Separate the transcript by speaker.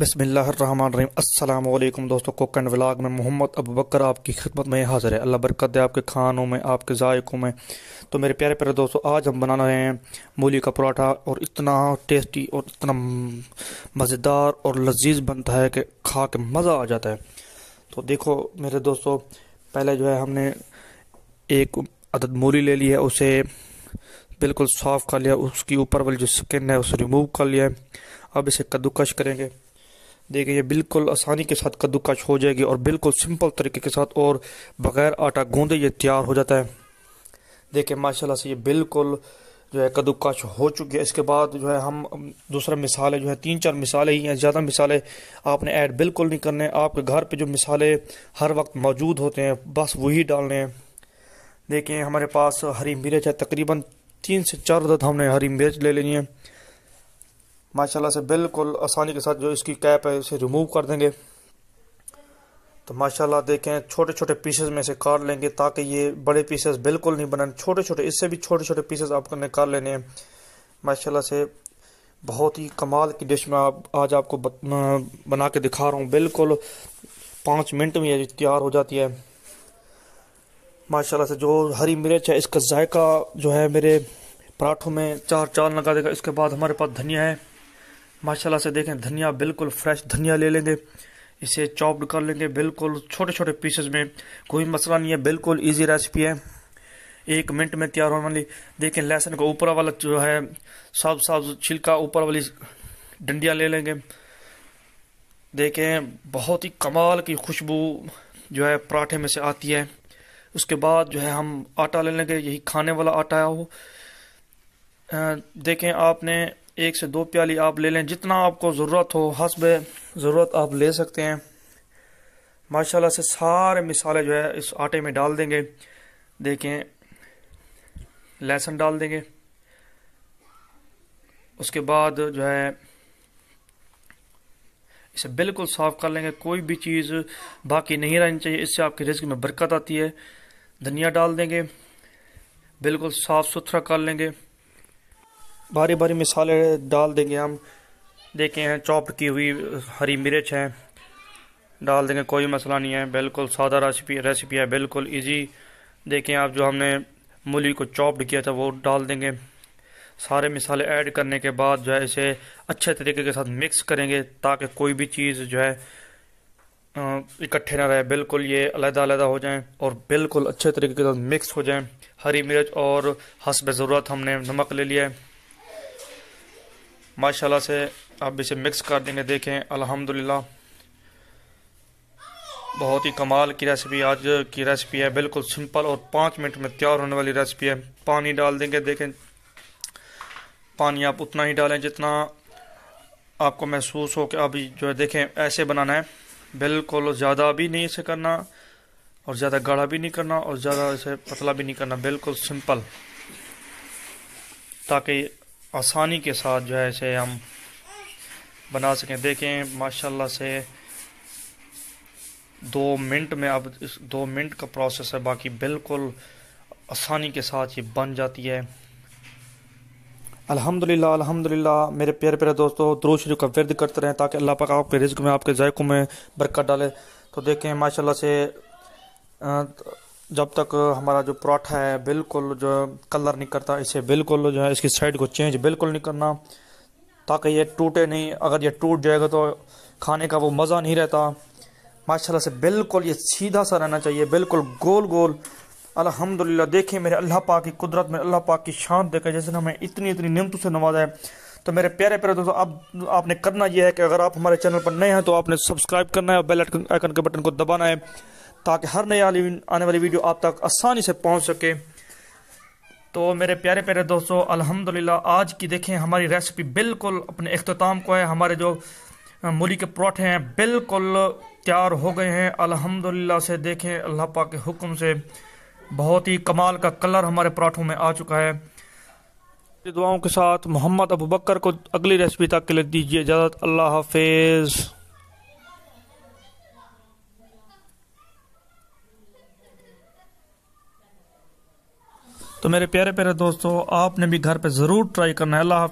Speaker 1: बसमिल्लाम अल्लाम दोस्तों कोकन व्लाग में मोहम्मद अब बकर आपकी खिदमत में हाज़िर है अल्लाह बरकत है आपके खानों में आपके जायकों में तो मेरे प्यारे प्यारे दोस्तों आज हम बना रहे हैं मूली का पराठा और इतना टेस्टी और इतना मज़ेदार और लजीज बनता है कि खा के मज़ा आ जाता है तो देखो मेरे दोस्तों पहले जो है हमने एक अदद मूली ले ली है उसे बिल्कुल साफ़ कर लिया उसकी ऊपर वाली जो स्किन है उसे रिमूव कर लिया अब इसे कद्दूकश करेंगे देखिए ये बिल्कुल आसानी के साथ कद्दूकश हो जाएगी और बिल्कुल सिंपल तरीके के साथ और बग़ैर आटा गूंदे ये तैयार हो जाता है देखिए माशाल्लाह से ये बिल्कुल जो है कद्दूकश हो चुकी है इसके बाद जो है हम दूसरा मिसाल है जो है तीन चार मिसालें ही हैं ज़्यादा मिसालें आपने ऐड बिल्कुल नहीं करने आपके घर पर जो मिसालें हर वक्त मौजूद होते हैं बस वही डालने हैं देखिए हमारे पास हरी मिर्च है तकरीबन तीन से चार दर्द हमने हरी मिर्च ले लेनी है माशाल्लाह से बिल्कुल आसानी के साथ जो इसकी कैप है उसे रिमूव कर देंगे तो माशाल्लाह देखें छोटे छोटे पीसेस में से काट लेंगे ताकि ये बड़े पीसेस बिल्कुल नहीं बनाने छोटे छोटे इससे भी छोटे छोटे पीसेस आपको निकाल लेने हैं माशाल्लाह से बहुत ही कमाल की डिश में आप आज आपको बना के दिखा रहा हूँ बिल्कुल पाँच मिनट में ये तैयार हो जाती है माशाल्लाह से जो हरी मिर्च है इसका जायका जो है मेरे पराठों में चार चार लगा देगा इसके बाद हमारे पास धनिया है माशाल्लाह से देखें धनिया बिल्कुल फ्रेश धनिया ले लेंगे इसे चॉप्ड कर लेंगे बिल्कुल छोटे छोटे पीसेस में कोई मसला नहीं है बिल्कुल इजी रेसिपी है एक मिनट में तैयार होने वाली देखें लहसुन का ऊपर वाला जो है साफ साफ छिलका ऊपर वाली डंडियाँ ले लेंगे देखें बहुत ही कमाल की खुशबू जो है पराठे में से आती है उसके बाद जो है हम आटा ले लेंगे यही खाने वाला आटा है वो देखें आपने एक से दो प्याली आप ले लें जितना आपको ज़रूरत हो हसब ज़रूरत आप ले सकते हैं माशाल्लाह से सारे मिसाले जो है इस आटे में डाल देंगे देखें लहसुन डाल देंगे उसके बाद जो है इसे बिल्कुल साफ़ कर लेंगे कोई भी चीज़ बाकी नहीं रहनी चाहिए इससे आपके रिस्क में बरकत आती है धनिया डाल देंगे बिल्कुल साफ़ सुथरा कर लेंगे भारी भारी मिसाले डाल देंगे हम देखे हैं चॉप की हुई हरी मिर्च है डाल देंगे कोई मसला नहीं है बिल्कुल सादा रेसिपी रेसिपी है बिल्कुल इजी देखें आप जो हमने मूली को चॉप्ड किया था वो डाल देंगे सारे मिसाले ऐड करने के बाद जो है इसे अच्छे तरीके के साथ मिक्स करेंगे ताकि कोई भी चीज़ जो है इकट्ठे ना रहे बिल्कुल ये अलहदा अलहदा हो जाएं और बिल्कुल अच्छे तरीके के साथ मिक्स हो जाएं हरी मिर्च और हंस ज़रूरत हमने नमक ले लिया है माशाल्लाह से अब इसे मिक्स कर देंगे देखें अल्हम्दुलिल्लाह बहुत ही कमाल की रेसिपी आज की रेसिपी है बिल्कुल सिंपल और पाँच मिनट में तैयार होने वाली रेसिपी है पानी डाल देंगे देखें पानी आप उतना ही डालें जितना आपको महसूस हो कि अभी जो है देखें ऐसे बनाना है बिल्कुल ज़्यादा भी नहीं इसे करना और ज़्यादा गाढ़ा भी नहीं करना और ज़्यादा इसे पतला भी नहीं करना बिल्कुल सिंपल ताकि आसानी के साथ जो है इसे हम बना सकें देखें माशाल्लाह से दो मिनट में अब इस दो मिनट का प्रोसेस है बाकी बिल्कुल आसानी के साथ ये बन जाती है अल्हम्दुलिल्लाह अल्हम्दुलिल्लाह मेरे प्यारे प्यारे दोस्तों द्रोशरी का वर्द करते रहें ताकि अल्लाह पाक आपके रिज्क में आपके जायकों में बरकत डाले तो देखें माशाल्लाह से जब तक हमारा जो पराठा है बिल्कुल जो कलर नहीं करता इसे बिल्कुल जो है इसकी साइड को चेंज बिल्कुल नहीं करना ताकि ये टूटे नहीं अगर ये टूट जाएगा तो खाने का वो मज़ा नहीं रहता माशाल्लाह से बिल्कुल ये सीधा सा रहना चाहिए बिल्कुल गोल गोल अल्हम्दुलिल्लाह देखिए मेरे अल्लाह पाक की कुदरत में अल्लाह पाक की शान देखा जैसे हमें इतनी इतनी नियमतों से नवाजा है तो मेरे प्यारे प्यारे दोस्तों अब आपने करना यह है कि अगर आप हमारे चैनल पर नए हैं तो आपने सब्सक्राइब करना है और बेल आइकन के बटन को दबाना है ताकि हर नए आने वाली वीडियो आप तक आसानी से पहुंच सके तो मेरे प्यारे प्यारे दोस्तों अल्हम्दुलिल्लाह आज की देखें हमारी रेसिपी बिल्कुल अपने अख्ताम को है हमारे जो मूली के पराठे हैं बिल्कुल तैयार हो गए हैं अल्हम्दुलिल्लाह से देखें अल्लाह पाक के हुक्म से बहुत ही कमाल का कलर हमारे पराठों में आ चुका है दुआओं के साथ मोहम्मद अबू बकर को अगली रेसिपी तक के लिए दीजिए इजाज़त अल्लाह हाफिज़ तो मेरे प्यारे प्यारे दोस्तों आपने भी घर पे ज़रूर ट्राई करना है अल्लाह